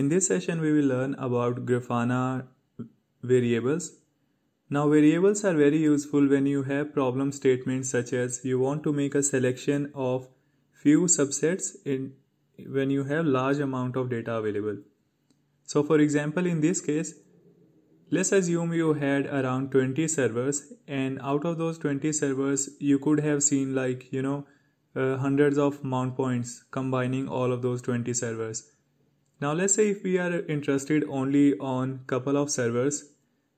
In this session, we will learn about Grafana variables. Now, variables are very useful when you have problem statements such as you want to make a selection of few subsets in when you have large amount of data available. So, for example, in this case, let's assume you had around 20 servers and out of those 20 servers, you could have seen like, you know, uh, hundreds of mount points combining all of those 20 servers. Now let's say if we are interested only on couple of servers,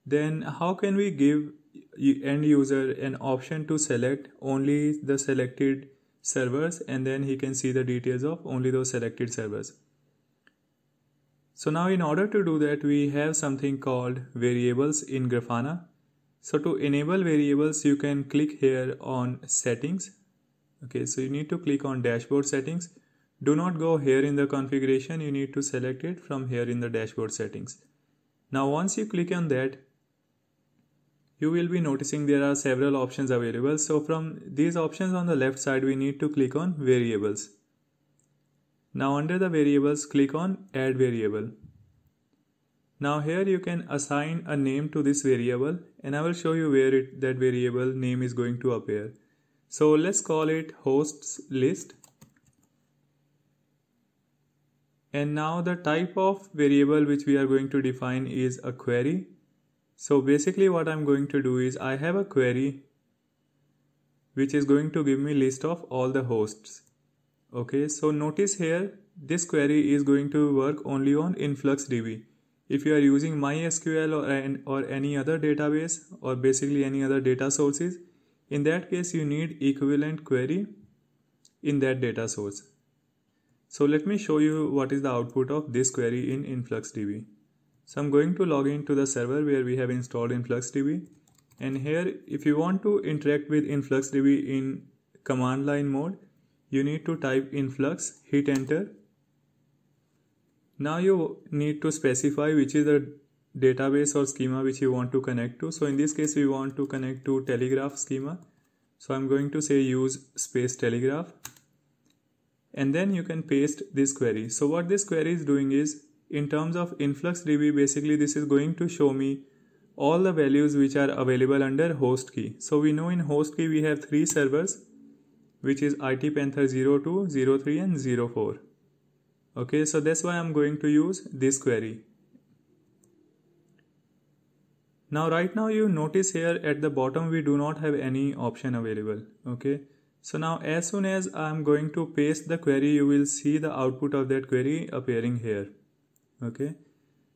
then how can we give end user an option to select only the selected servers and then he can see the details of only those selected servers. So now in order to do that we have something called variables in Grafana. So to enable variables you can click here on settings. Okay so you need to click on dashboard settings do not go here in the configuration, you need to select it from here in the dashboard settings. Now once you click on that, you will be noticing there are several options available. So from these options on the left side, we need to click on variables. Now under the variables, click on add variable. Now here you can assign a name to this variable and I will show you where it, that variable name is going to appear. So let's call it hosts list And now the type of variable which we are going to define is a query. So basically what I'm going to do is I have a query which is going to give me list of all the hosts. Okay, so notice here this query is going to work only on InfluxDB. If you are using MySQL or, an, or any other database or basically any other data sources, in that case you need equivalent query in that data source. So let me show you what is the output of this query in InfluxDB. So I'm going to log into the server where we have installed InfluxDB. And here, if you want to interact with InfluxDB in command line mode, you need to type influx, hit enter. Now you need to specify which is the database or schema which you want to connect to. So in this case, we want to connect to telegraph schema. So I'm going to say use space telegraph and then you can paste this query. So what this query is doing is in terms of InfluxDB basically this is going to show me all the values which are available under host key. So we know in host key we have three servers which is IT Panther 02, 03 and 04. Okay, so that's why I'm going to use this query. Now right now you notice here at the bottom we do not have any option available. Okay, so now as soon as I'm going to paste the query, you will see the output of that query appearing here. Okay.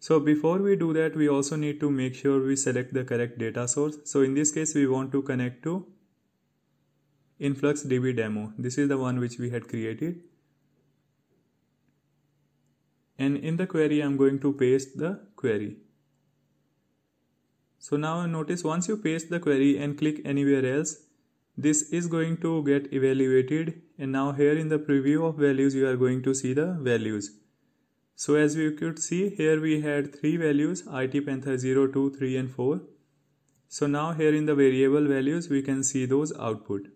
So before we do that, we also need to make sure we select the correct data source. So in this case, we want to connect to InfluxDB demo. This is the one which we had created. And in the query, I'm going to paste the query. So now notice once you paste the query and click anywhere else, this is going to get evaluated and now here in the preview of values you are going to see the values so as you could see here we had three values IT Panther 0, 2, 3 and 4. So now here in the variable values we can see those output.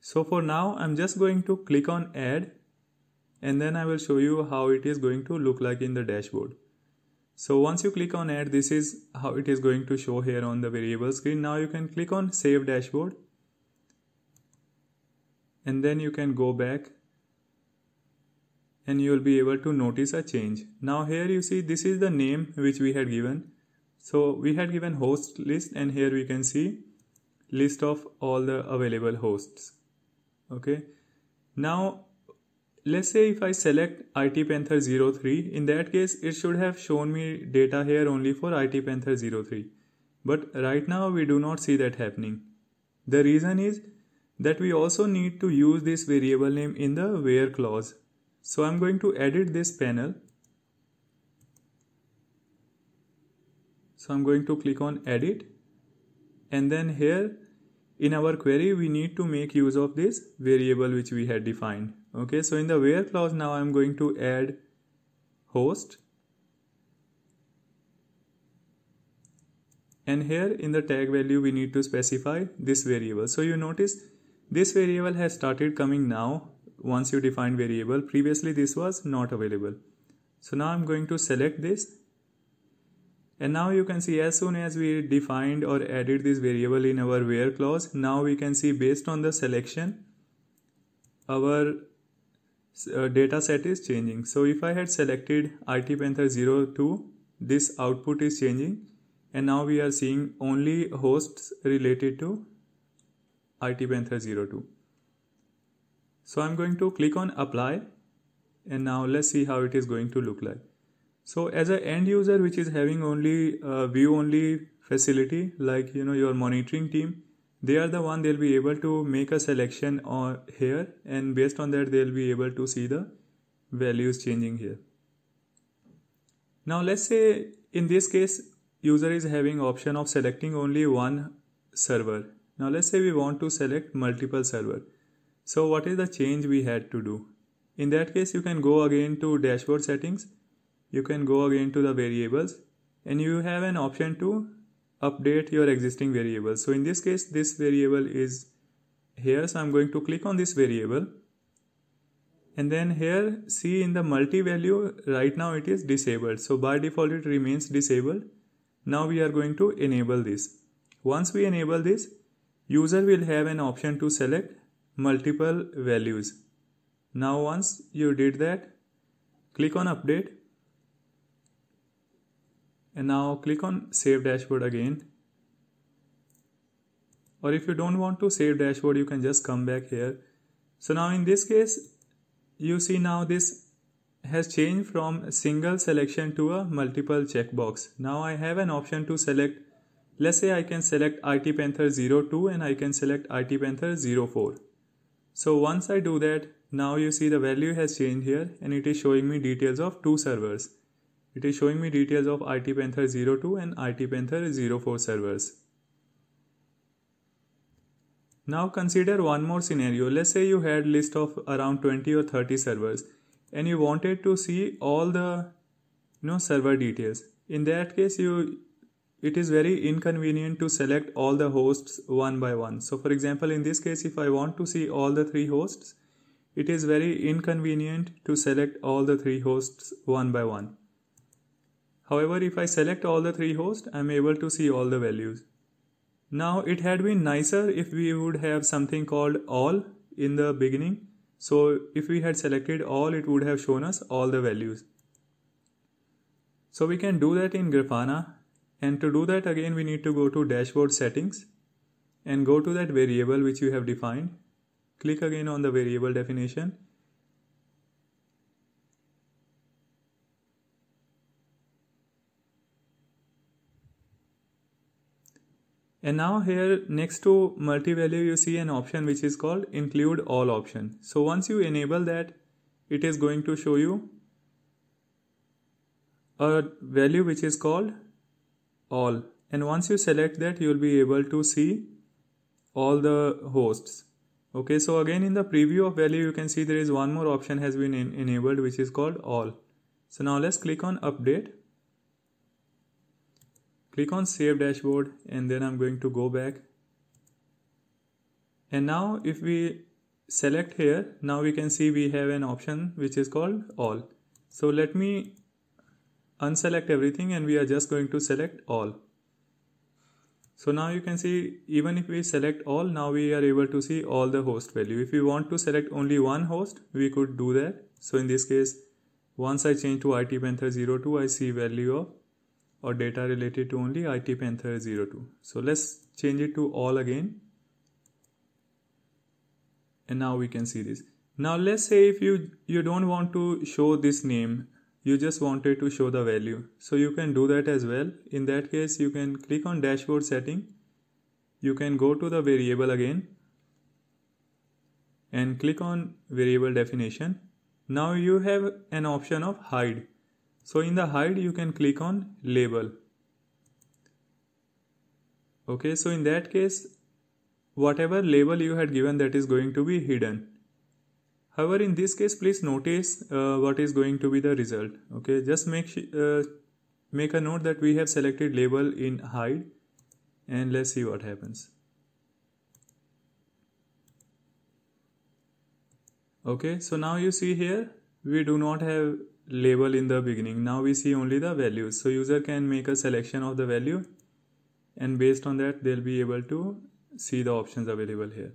So for now I'm just going to click on add and then I will show you how it is going to look like in the dashboard so once you click on add this is how it is going to show here on the variable screen now you can click on save dashboard and then you can go back and you will be able to notice a change now here you see this is the name which we had given so we had given host list and here we can see list of all the available hosts okay now Let's say if I select IT Panther 03, in that case it should have shown me data here only for IT Panther 03. But right now we do not see that happening. The reason is that we also need to use this variable name in the where clause. So I'm going to edit this panel. So I'm going to click on edit and then here in our query we need to make use of this variable which we had defined okay so in the where clause now i'm going to add host and here in the tag value we need to specify this variable so you notice this variable has started coming now once you define variable previously this was not available so now i'm going to select this and now you can see as soon as we defined or added this variable in our where clause, now we can see based on the selection, our uh, data set is changing. So if I had selected IT Panther 02, this output is changing and now we are seeing only hosts related to IT Panther 02. So I'm going to click on apply and now let's see how it is going to look like. So as an end user which is having only uh, view only facility like you know your monitoring team they are the one they'll be able to make a selection or here and based on that they'll be able to see the values changing here now let's say in this case user is having option of selecting only one server now let's say we want to select multiple server so what is the change we had to do in that case you can go again to dashboard settings you can go again to the variables and you have an option to update your existing variable. So in this case, this variable is here. So I'm going to click on this variable. And then here, see in the multi value, right now it is disabled. So by default, it remains disabled. Now we are going to enable this. Once we enable this, user will have an option to select multiple values. Now once you did that, click on update and now click on save dashboard again or if you don't want to save dashboard you can just come back here so now in this case you see now this has changed from single selection to a multiple checkbox now I have an option to select let's say I can select IT Panther 02 and I can select IT Panther 04 so once I do that now you see the value has changed here and it is showing me details of two servers it is showing me details of IT Panther 02 and IT Panther 04 servers. Now consider one more scenario. Let's say you had list of around 20 or 30 servers and you wanted to see all the you know server details. In that case you it is very inconvenient to select all the hosts one by one. So for example in this case if I want to see all the three hosts it is very inconvenient to select all the three hosts one by one. However, if I select all the three hosts, I'm able to see all the values. Now it had been nicer if we would have something called all in the beginning. So if we had selected all, it would have shown us all the values. So we can do that in Grafana. And to do that again, we need to go to dashboard settings and go to that variable which you have defined. Click again on the variable definition and now here next to multi-value you see an option which is called include all option so once you enable that it is going to show you a value which is called all and once you select that you will be able to see all the hosts okay so again in the preview of value you can see there is one more option has been enabled which is called all so now let's click on update click on save dashboard and then I'm going to go back and now if we select here now we can see we have an option which is called all so let me unselect everything and we are just going to select all so now you can see even if we select all now we are able to see all the host value if we want to select only one host we could do that so in this case once I change to IT Panther 02 I see value of or data related to only IT Panther 02. So let's change it to all again. And now we can see this. Now let's say if you, you don't want to show this name, you just wanted to show the value. So you can do that as well. In that case, you can click on dashboard setting. You can go to the variable again and click on variable definition. Now you have an option of hide. So in the hide you can click on label. Okay, so in that case whatever label you had given that is going to be hidden. However, in this case please notice uh, what is going to be the result. Okay, just make uh, make a note that we have selected label in hide and let's see what happens. okay so now you see here we do not have label in the beginning now we see only the values so user can make a selection of the value and based on that they'll be able to see the options available here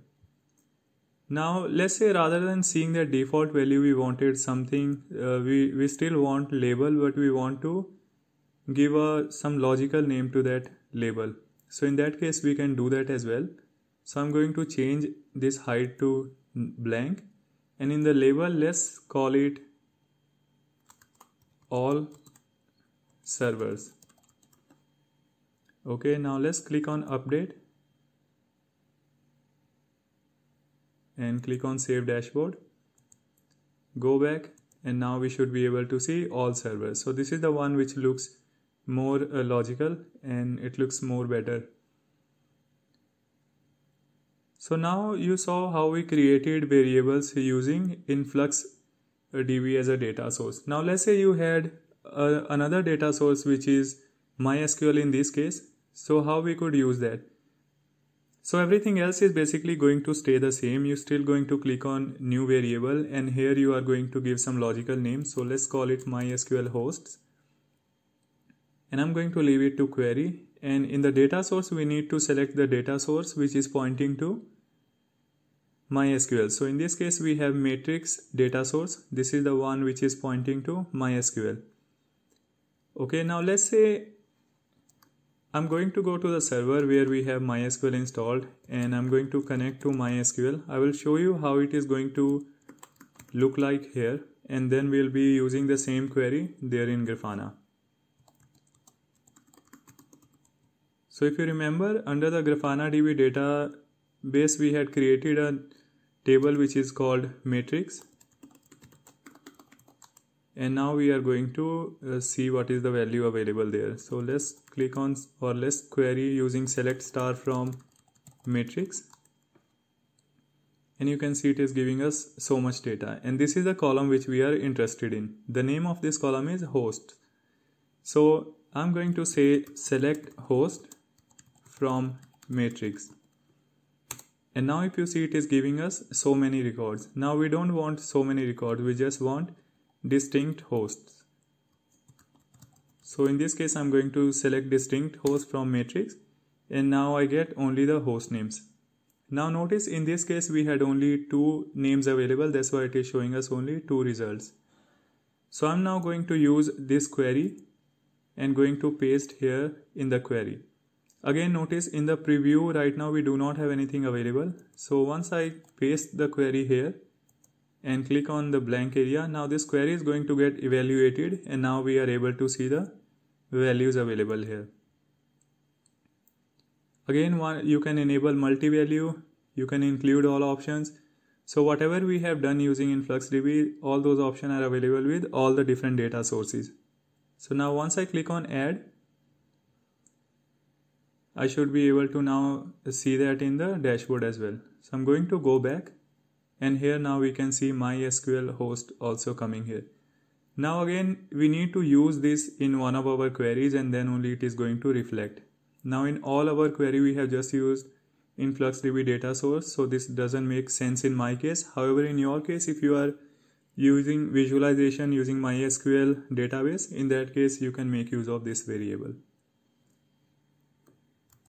now let's say rather than seeing the default value we wanted something uh, we we still want label but we want to give a some logical name to that label so in that case we can do that as well so i'm going to change this height to blank and in the label let's call it all servers okay now let's click on update and click on save dashboard go back and now we should be able to see all servers so this is the one which looks more uh, logical and it looks more better so now you saw how we created variables using influx DB as a data source. Now let's say you had uh, another data source which is MySQL in this case. So how we could use that? So everything else is basically going to stay the same. You're still going to click on new variable and here you are going to give some logical name. So let's call it MySQL hosts. And I'm going to leave it to query. And in the data source, we need to select the data source which is pointing to MySQL. So in this case, we have matrix data source. This is the one which is pointing to MySQL. Okay, now let's say I'm going to go to the server where we have MySQL installed and I'm going to connect to MySQL. I will show you how it is going to look like here and then we'll be using the same query there in Grafana. So if you remember under the Grafana DB data base we had created a table which is called matrix and now we are going to uh, see what is the value available there so let's click on or let's query using select star from matrix and you can see it is giving us so much data and this is the column which we are interested in the name of this column is host so i'm going to say select host from matrix and now if you see it is giving us so many records now we don't want so many records we just want distinct hosts so in this case I'm going to select distinct host from matrix and now I get only the host names now notice in this case we had only two names available that's why it is showing us only two results so I'm now going to use this query and going to paste here in the query again notice in the preview right now we do not have anything available so once I paste the query here and click on the blank area now this query is going to get evaluated and now we are able to see the values available here again one, you can enable multi-value you can include all options so whatever we have done using influxdb all those options are available with all the different data sources so now once I click on add I should be able to now see that in the dashboard as well. So I'm going to go back and here now we can see MySQL host also coming here. Now again we need to use this in one of our queries and then only it is going to reflect. Now in all our query we have just used InfluxDB data source so this doesn't make sense in my case. However in your case if you are using visualization using MySQL database in that case you can make use of this variable.